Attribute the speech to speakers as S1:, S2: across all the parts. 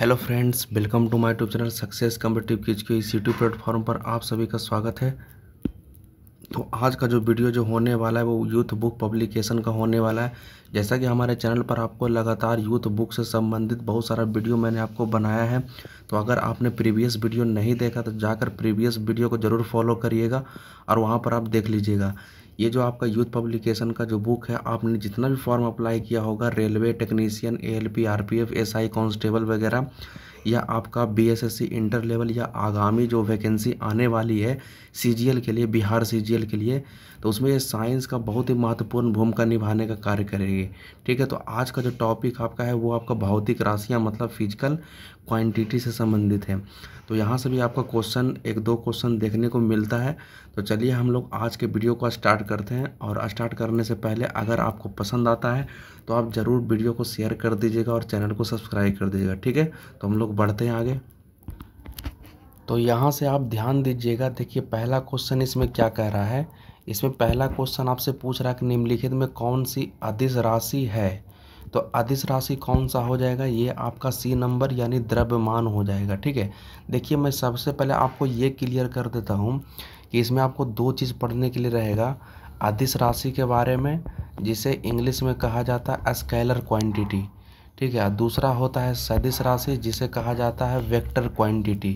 S1: hello friends welcome to my tube channel success competitive किज के इस यूट्यूब प्लेटफॉर्म पर आप सभी का स्वागत है तो आज का जो वीडियो जो होने वाला है वो यूथ बुक पब्लिकेशन का होने वाला है जैसा कि हमारे चैनल पर आपको लगातार यूथ बुक से संबंधित बहुत सारा वीडियो मैंने आपको बनाया है तो अगर आपने प्रीवियस वीडियो नहीं देखा तो जाकर प्रीवियस वीडियो को ज़रूर फॉलो करिएगा और वहाँ पर आप देख लीजिएगा ये जो आपका यूथ पब्लिकेशन का जो बुक है आपने जितना भी फॉर्म अप्लाई किया होगा railway technician L P R P F S I constable वगैरह या आपका बीएसएससी इंटर लेवल या आगामी जो वैकेंसी आने वाली है सीजीएल के लिए बिहार सीजीएल के लिए तो उसमें ये साइंस का बहुत ही महत्वपूर्ण भूमिका निभाने का कार्य करेगी ठीक है तो आज का जो टॉपिक आपका है वो आपका भौतिक राशियाँ मतलब फिजिकल क्वांटिटी से संबंधित है तो यहाँ से भी आपका क्वेश्चन एक दो क्वेश्चन देखने को मिलता है तो चलिए हम लोग आज के वीडियो को स्टार्ट करते हैं और स्टार्ट करने से पहले अगर आपको पसंद आता है तो आप ज़रूर वीडियो को शेयर कर दीजिएगा और चैनल को सब्सक्राइब कर दीजिएगा ठीक है तो हम लोग लोग बढ़ते हैं आगे तो यहाँ से आप ध्यान दीजिएगा देखिए पहला क्वेश्चन इसमें क्या कह रहा है इसमें पहला क्वेश्चन आपसे पूछ रहा है कि निम्नलिखित में कौन सी अधिस राशि है तो अधिस राशि कौन सा हो जाएगा ये आपका सी नंबर यानी द्रव्यमान हो जाएगा ठीक है देखिए मैं सबसे पहले आपको ये क्लियर कर देता हूँ कि इसमें आपको दो चीज़ पढ़ने के लिए रहेगा अधिस राशि के बारे में जिसे इंग्लिश में कहा जाता है स्केलर क्वांटिटी ठीक है दूसरा होता है सदिश राशि जिसे कहा जाता है वेक्टर क्वांटिटी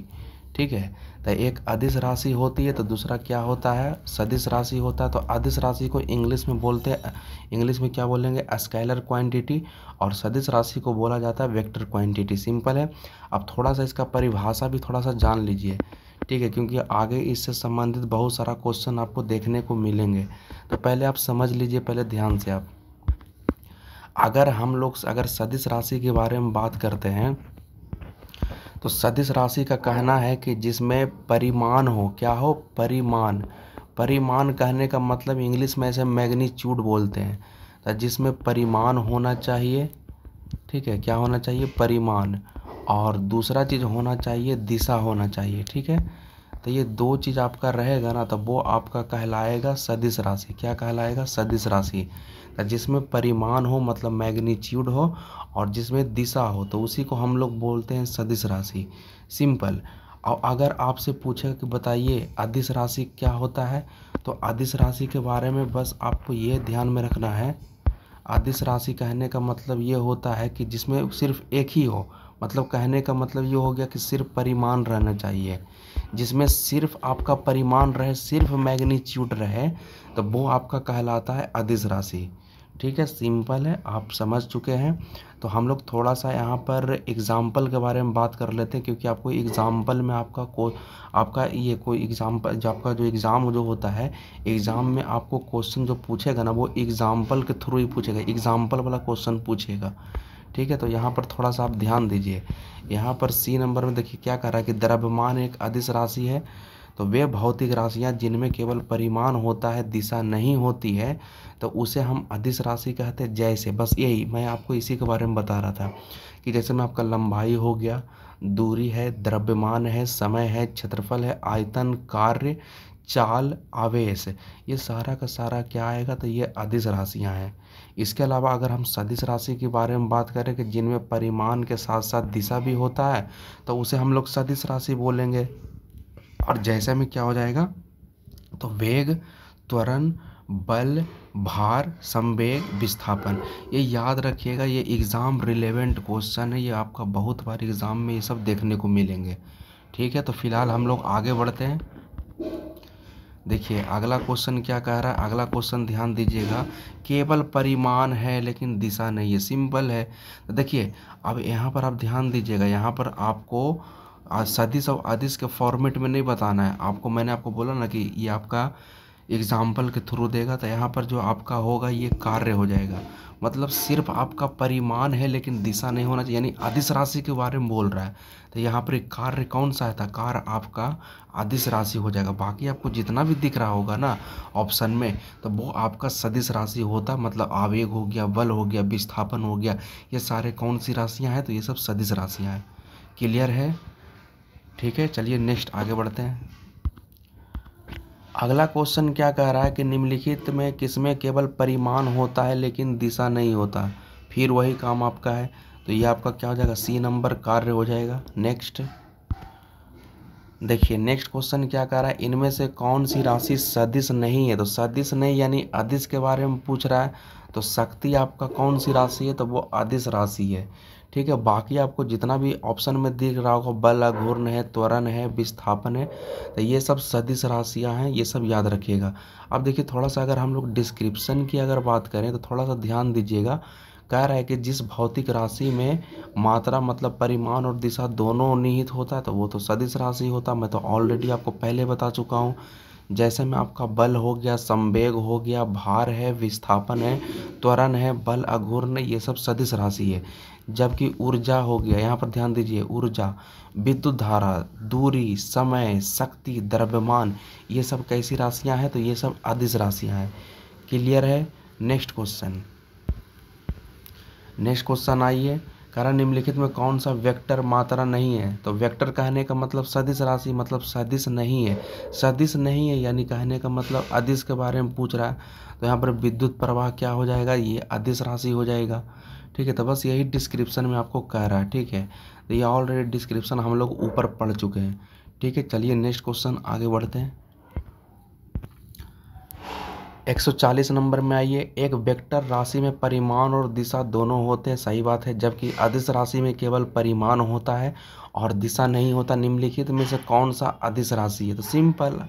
S1: ठीक है तो एक अधिश राशि होती है तो दूसरा क्या होता है सदिश राशि होता है तो अधिश राशि को इंग्लिश में बोलते हैं इंग्लिश में क्या बोलेंगे स्केलर क्वांटिटी और सदिश राशि को बोला जाता है वेक्टर क्वांटिटी सिंपल है अब थोड़ा सा इसका परिभाषा भी थोड़ा सा जान लीजिए ठीक है क्योंकि आगे इससे संबंधित बहुत सारा क्वेश्चन आपको देखने को मिलेंगे तो पहले आप समझ लीजिए पहले ध्यान से आप अगर हम लोग अगर सदिश राशि के बारे में बात करते हैं तो सदिश राशि का कहना है कि जिसमें परिमाण हो क्या हो परिमाण परिमाण कहने का मतलब इंग्लिश में ऐसे मैग्नीच्यूड बोलते हैं तो जिसमें परिमाण होना चाहिए ठीक है क्या होना चाहिए परिमाण और दूसरा चीज़ होना चाहिए दिशा होना चाहिए ठीक है तो ये दो चीज़ आपका रहेगा ना तो वो आपका कहलाएगा सदिश राशि क्या कहलाएगा सदिश राशि तो जिसमें परिमाण हो मतलब मैग्नीट्यूड हो और जिसमें दिशा हो तो उसी को हम लोग बोलते हैं सदिश राशि सिंपल और अगर आपसे पूछे कि बताइए अधिस राशि क्या होता है तो अधिस राशि के बारे में बस आपको ये ध्यान में रखना है अधिस राशि कहने का मतलब ये होता है कि जिसमें सिर्फ एक ही हो मतलब कहने का मतलब ये हो गया कि सिर्फ परिमाण रहना चाहिए जिसमें सिर्फ आपका परिमाण रहे सिर्फ मैग्नीट्यूड रहे तो वो आपका कहलाता है अधिस राशि ठीक है सिंपल है आप समझ चुके हैं तो हम लोग थोड़ा सा यहाँ पर एग्ज़ाम्पल के बारे में बात कर लेते हैं क्योंकि आपको एग्ज़ाम्पल में आपका को आपका ये कोई एग्ज़ाम्पल जो आपका जो एग्ज़ाम जो होता है एग्ज़ाम में आपको क्वेश्चन जो पूछेगा ना वो एग्ज़ाम्पल के थ्रू ही पूछेगा एग्ज़ाम्पल वाला क्वेश्चन पूछेगा ठीक है तो यहाँ पर थोड़ा सा आप ध्यान दीजिए यहाँ पर सी नंबर में देखिए क्या कर रहा है कि द्रव्यमान एक अधिस राशि है तो वे भौतिक राशियाँ जिनमें केवल परिमाण होता है दिशा नहीं होती है तो उसे हम अधिस राशि कहते हैं जैसे बस यही मैं आपको इसी के बारे में बता रहा था कि जैसे मैं आपका लंबाई हो गया दूरी है द्रव्यमान है समय है क्षेत्रफल है आयतन कार्य चाल आवेश ये सारा का सारा क्या आएगा तो ये अधिस राशियाँ हैं इसके अलावा अगर हम सदिश राशि के बारे में बात करें कि जिनमें परिमाण के साथ साथ दिशा भी होता है तो उसे हम लोग सदिश राशि बोलेंगे और जैसे में क्या हो जाएगा तो वेग त्वरण बल भार संवेग विस्थापन ये याद रखिएगा ये एग्ज़ाम रिलेवेंट क्वेश्चन है ये आपका बहुत बार एग्ज़ाम में ये सब देखने को मिलेंगे ठीक है तो फिलहाल हम लोग आगे बढ़ते हैं देखिए अगला क्वेश्चन क्या कह रहा है अगला क्वेश्चन ध्यान दीजिएगा केवल परिमाण है लेकिन दिशा नहीं है सिंपल है तो देखिए अब यहाँ पर आप ध्यान दीजिएगा यहाँ पर आपको सदिश और आदिश के फॉर्मेट में नहीं बताना है आपको मैंने आपको बोला ना कि ये आपका एग्ज़ाम्पल के थ्रू देगा तो यहाँ पर जो आपका होगा ये कार्य हो जाएगा मतलब सिर्फ आपका परिमाण है लेकिन दिशा नहीं होना चाहिए यानी अधिस राशि के बारे में बोल रहा है तो यहाँ पर एक कार्य कौन सा है था तो कार्य आपका अधिस राशि हो जाएगा बाकी आपको जितना भी दिख रहा होगा ना ऑप्शन में तो वो आपका सदिश राशि होता मतलब आवेग हो गया बल हो गया विस्थापन हो गया ये सारे कौन सी राशियाँ हैं तो ये सब सदिश राशियाँ हैं क्लियर है ठीक है चलिए नेक्स्ट आगे बढ़ते हैं अगला क्वेश्चन क्या कह रहा है कि निम्नलिखित में किसमें केवल परिमाण होता है लेकिन दिशा नहीं होता फिर वही काम आपका है तो ये आपका क्या हो जाएगा सी नंबर कार्य हो जाएगा नेक्स्ट देखिए नेक्स्ट क्वेश्चन क्या कह रहा है इनमें से कौन सी राशि सदिश नहीं है तो सदिश नहीं यानी अदिश के बारे में पूछ रहा है तो शक्ति आपका कौन सी राशि है तो वो अधिस राशि है ठीक है बाकी आपको जितना भी ऑप्शन में दिख रहा होगा बल अघूर्ण है त्वरण है विस्थापन है तो ये सब सदिश राशियाँ हैं ये सब याद रखिएगा अब देखिए थोड़ा सा अगर हम लोग डिस्क्रिप्शन की अगर बात करें तो थोड़ा सा ध्यान दीजिएगा कह रहा है कि जिस भौतिक राशि में मात्रा मतलब परिमाण और दिशा दोनों निहित होता है तो वो तो सदिश राशि होता है मैं तो ऑलरेडी आपको पहले बता चुका हूँ जैसे में आपका बल हो गया संवेग हो गया भार है विस्थापन है त्वरण है बल अघूर्ण ये सब सदिश राशि है जबकि ऊर्जा हो गया यहाँ पर ध्यान दीजिए ऊर्जा विद्युत धारा दूरी समय शक्ति द्रव्यमान ये सब कैसी राशियाँ हैं तो ये सब आदिश राशियाँ हैं क्लियर है नेक्स्ट क्वेश्चन नेक्स्ट क्वेश्चन आइए रहा निम्नलिखित में कौन सा वेक्टर मात्रा नहीं है तो वेक्टर कहने का मतलब सदिश राशि मतलब सदिश नहीं है सदिश नहीं है यानी कहने का मतलब अदिश के बारे में पूछ रहा है तो यहाँ पर विद्युत प्रवाह क्या हो जाएगा ये अदिश राशि हो जाएगा ठीक है तो बस यही डिस्क्रिप्शन में आपको कह रहा है ठीक है तो ये ऑलरेडी डिस्क्रिप्शन हम लोग ऊपर पढ़ चुके हैं ठीक है चलिए नेक्स्ट क्वेश्चन आगे बढ़ते हैं 140 नंबर में आइए एक वेक्टर राशि में परिमाण और दिशा दोनों होते हैं सही बात है जबकि अधिस राशि में केवल परिमाण होता है और दिशा नहीं होता निम्नलिखित में से कौन सा अधिस राशि है तो सिंपल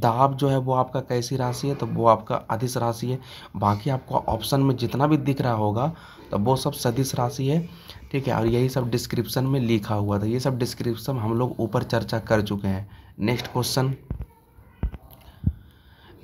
S1: दाब जो है वो आपका कैसी राशि है तो वो आपका अधिस राशि है बाकी आपको ऑप्शन में जितना भी दिख रहा होगा तो वो सब सदिश राशि है ठीक है और यही सब डिस्क्रिप्शन में लिखा हुआ था ये सब डिस्क्रिप्शन हम लोग ऊपर चर्चा कर चुके हैं नेक्स्ट क्वेश्चन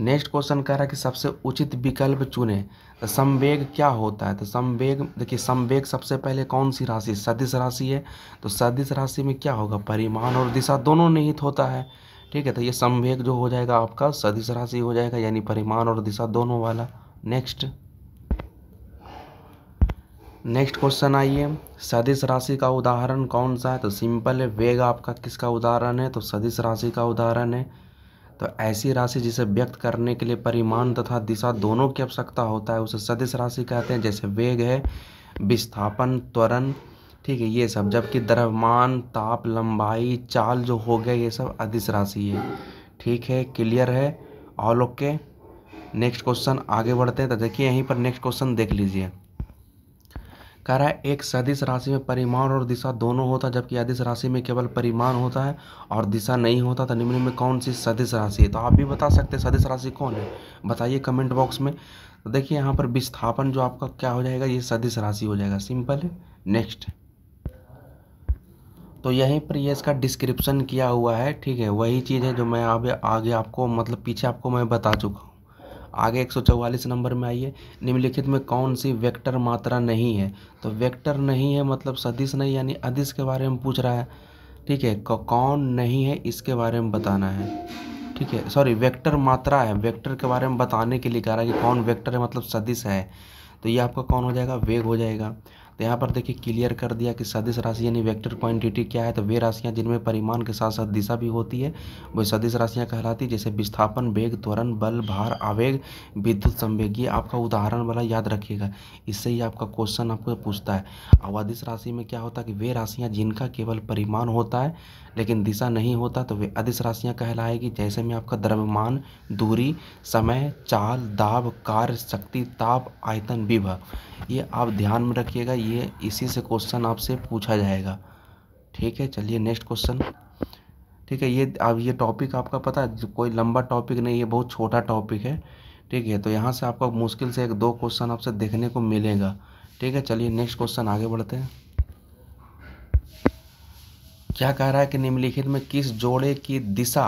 S1: नेक्स्ट क्वेश्चन कह रहा है कि सबसे उचित विकल्प चुने तो संवेग क्या होता है तो संवेग देखिए संवेग सबसे पहले कौन सी राशि सदिश राशि है तो सदिश राशि में क्या होगा परिमाण और दिशा दोनों निहित होता है ठीक है तो ये संवेग जो हो जाएगा आपका सदिश राशि हो जाएगा यानी परिमाण और दिशा दोनों वाला नेक्स्ट नेक्स्ट क्वेश्चन आइए सदिश राशि का उदाहरण कौन सा है तो सिंपल है वेग आपका किसका उदाहरण है तो सदिश राशि का उदाहरण है तो ऐसी राशि जिसे व्यक्त करने के लिए परिमाण तथा दिशा दोनों की आवश्यकता होता है उसे सदिश राशि कहते हैं जैसे वेग है विस्थापन त्वरण ठीक है ये सब जबकि द्रव्यमान ताप लंबाई चाल जो हो गया ये सब अधिस राशि है ठीक है क्लियर है ऑल ओके नेक्स्ट क्वेश्चन आगे बढ़ते हैं तो देखिए यहीं पर नेक्स्ट क्वेश्चन देख लीजिए कह रहा है एक सदिश राशि में परिमाण और दिशा दोनों होता है जबकि अदिश राशि में केवल परिमाण होता है और दिशा नहीं होता तो निम्न में कौन सी सदिश राशि है तो आप भी बता सकते हैं सदिश राशि कौन है बताइए कमेंट बॉक्स में तो देखिए यहाँ पर विस्थापन जो आपका क्या हो जाएगा ये सदिश राशि हो जाएगा सिंपल है नेक्स्ट तो यहीं पर ये इसका डिस्क्रिप्शन किया हुआ है ठीक है वही चीज़ है जो मैं आगे आगे आपको मतलब पीछे आपको मैं बता चुका हूँ आगे एक नंबर में आइए निम्नलिखित में कौन सी वेक्टर मात्रा नहीं है तो वेक्टर नहीं है मतलब सदिश नहीं यानी अदिश के बारे में पूछ रहा है ठीक है कौन नहीं है इसके बारे में बताना है ठीक है सॉरी वेक्टर मात्रा है वेक्टर के बारे में बताने के लिए कह रहा है कि कौन वेक्टर है मतलब सदिश है तो ये आपका कौन हो जाएगा वेग हो जाएगा तो यहाँ पर देखिए क्लियर कर दिया कि सदिश राशि यानी वेक्टर क्वांटिटी क्या है तो वे राशियाँ जिनमें परिमाण के साथ साथ दिशा भी होती है वह सदिश राशियाँ कहलाती जैसे विस्थापन वेग त्वरण बल भार आवेग विद्युत संवेग ये आपका उदाहरण वाला याद रखिएगा इससे ही आपका क्वेश्चन आपको पूछता है अधिस राशि में क्या होता है कि वे राशियाँ जिनका केवल परिमाण होता है लेकिन दिशा नहीं होता तो वे अधिस राशियाँ कहलाएगी जैसे में आपका द्रव्यमान दूरी समय चाल दाब कार्य शक्ति ताप आयतन विभव ये आप ध्यान में रखिएगा ये इसी से क्वेश्चन आपसे पूछा जाएगा ठीक है चलिए नेक्स्ट क्वेश्चन ठीक है ये अब ये टॉपिक आपका पता है कोई लंबा टॉपिक नहीं है बहुत छोटा टॉपिक है ठीक है तो यहाँ से आपका मुश्किल से एक दो क्वेश्चन आपसे देखने को मिलेगा ठीक है चलिए नेक्स्ट क्वेश्चन आगे बढ़ते हैं क्या कह रहा है कि निम्नलिखित में किस जोड़े की दिशा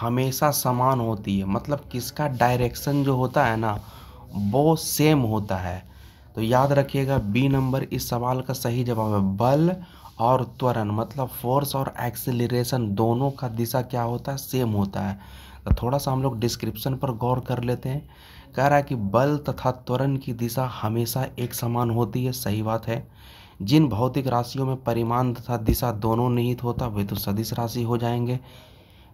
S1: हमेशा समान होती है मतलब किसका डायरेक्शन जो होता है ना वो सेम होता है तो याद रखिएगा बी नंबर इस सवाल का सही जवाब है बल और त्वरण मतलब फोर्स और एक्सिलेशन दोनों का दिशा क्या होता है सेम होता है तो थोड़ा सा हम लोग डिस्क्रिप्शन पर गौर कर लेते हैं कह रहा है कि बल तथा त्वरण की दिशा हमेशा एक समान होती है सही बात है जिन भौतिक राशियों में परिमाण तथा दिशा दोनों निहित होता वे तो सदिश राशि हो जाएंगे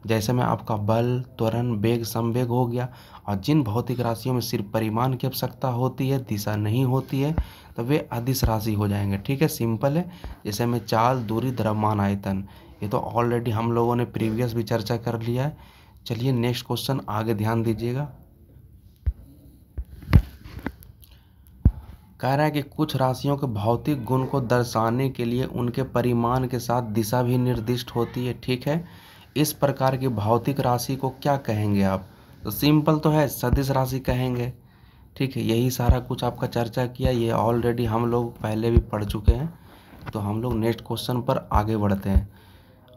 S1: जैसे में आपका बल त्वरण वेग संवेग हो गया और जिन भौतिक राशियों में सिर्फ परिमाण की आवश्यकता होती है दिशा नहीं होती है तो वे अदिश राशि हो जाएंगे ठीक है सिंपल है जैसे में चाल दूरी द्रव्यमान आयतन ये तो ऑलरेडी हम लोगों ने प्रीवियस भी चर्चा कर लिया है चलिए नेक्स्ट क्वेश्चन आगे ध्यान दीजिएगा कह रहा है कि कुछ राशियों के भौतिक गुण को दर्शाने के लिए उनके परिमाण के साथ दिशा भी निर्दिष्ट होती है ठीक है इस प्रकार की भौतिक राशि को क्या कहेंगे आप तो सिंपल तो है सदिश राशि कहेंगे ठीक है यही सारा कुछ आपका चर्चा किया ये ऑलरेडी हम लोग पहले भी पढ़ चुके हैं तो हम लोग नेक्स्ट क्वेश्चन पर आगे बढ़ते हैं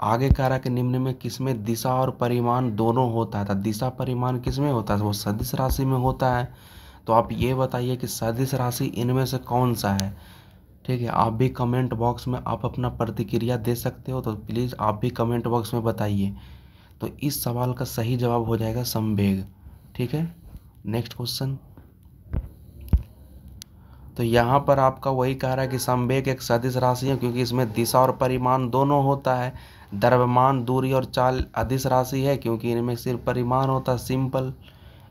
S1: आगे कि निम्न में किसमें दिशा और परिमाण दोनों होता है तो दिशा परिमाण किसमें होता है वो सदिश राशि में होता है तो आप ये बताइए कि सदिश राशि इनमें से कौन सा है ठीक है आप भी कमेंट बॉक्स में आप अपना प्रतिक्रिया दे सकते हो तो प्लीज़ आप भी कमेंट बॉक्स में बताइए तो इस सवाल का सही जवाब हो जाएगा संवेग ठीक है नेक्स्ट क्वेश्चन तो यहाँ पर आपका वही कह रहा है कि संवेग एक सदिश राशि है क्योंकि इसमें दिशा और परिमाण दोनों होता है द्रव्यमान दूरी और चाल अधिश राशि है क्योंकि इनमें सिर्फ परिमाण होता है सिंपल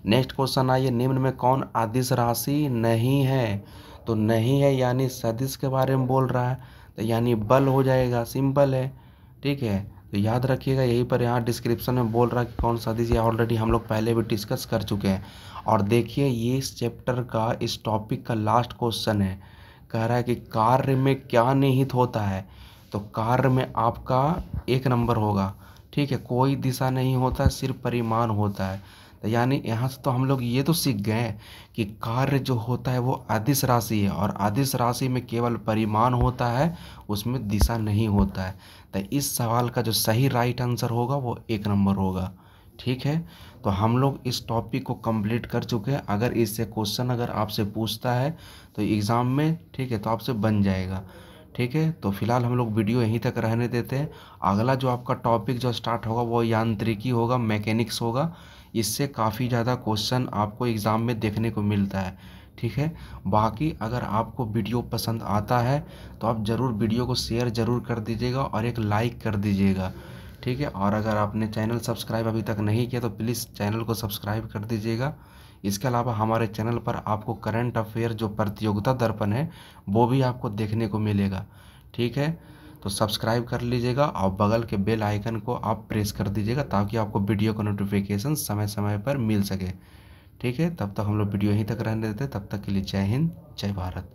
S1: नेक्स्ट क्वेश्चन आइए निम्न में कौन अधिश राशि नहीं है तो नहीं है यानी सदिश के बारे में बोल रहा है तो यानी बल हो जाएगा सिंपल है ठीक है तो याद रखिएगा यहीं पर यहाँ डिस्क्रिप्शन में बोल रहा है कि कौन सा सदिश ये ऑलरेडी हम लोग पहले भी डिस्कस कर चुके हैं और देखिए ये इस चैप्टर का इस टॉपिक का लास्ट क्वेश्चन है कह रहा है कि कार्य में क्या निहित होता है तो कार्य में आपका एक नंबर होगा ठीक है कोई दिशा नहीं होता सिर्फ परिमाण होता है यानी यहाँ से तो हम लोग ये तो सीख गए कि कार्य जो होता है वो अधिस राशि है और अधिस राशि में केवल परिमाण होता है उसमें दिशा नहीं होता है तो इस सवाल का जो सही राइट आंसर होगा वो एक नंबर होगा ठीक है तो हम लोग इस टॉपिक को कंप्लीट कर चुके हैं अगर इससे क्वेश्चन अगर आपसे पूछता है तो एग्ज़ाम में ठीक है तो आपसे बन जाएगा ठीक है तो फिलहाल हम लोग वीडियो यहीं तक रहने देते हैं अगला जो आपका टॉपिक जो स्टार्ट होगा वो यांत्रिकी होगा मैकेनिक्स होगा इससे काफ़ी ज़्यादा क्वेश्चन आपको एग्ज़ाम में देखने को मिलता है ठीक है बाकी अगर आपको वीडियो पसंद आता है तो आप ज़रूर वीडियो को शेयर ज़रूर कर दीजिएगा और एक लाइक कर दीजिएगा ठीक है और अगर आपने चैनल सब्सक्राइब अभी तक नहीं किया तो प्लीज़ चैनल को सब्सक्राइब कर दीजिएगा इसके अलावा हमारे चैनल पर आपको करंट अफेयर जो प्रतियोगिता दर्पण है वो भी आपको देखने को मिलेगा ठीक है तो सब्सक्राइब कर लीजिएगा और बगल के बेल आइकन को आप प्रेस कर दीजिएगा ताकि आपको वीडियो का नोटिफिकेशन समय समय पर मिल सके ठीक है तब तक हम लोग वीडियो यहीं तक रहने देते तब तक के लिए जय हिंद जय भारत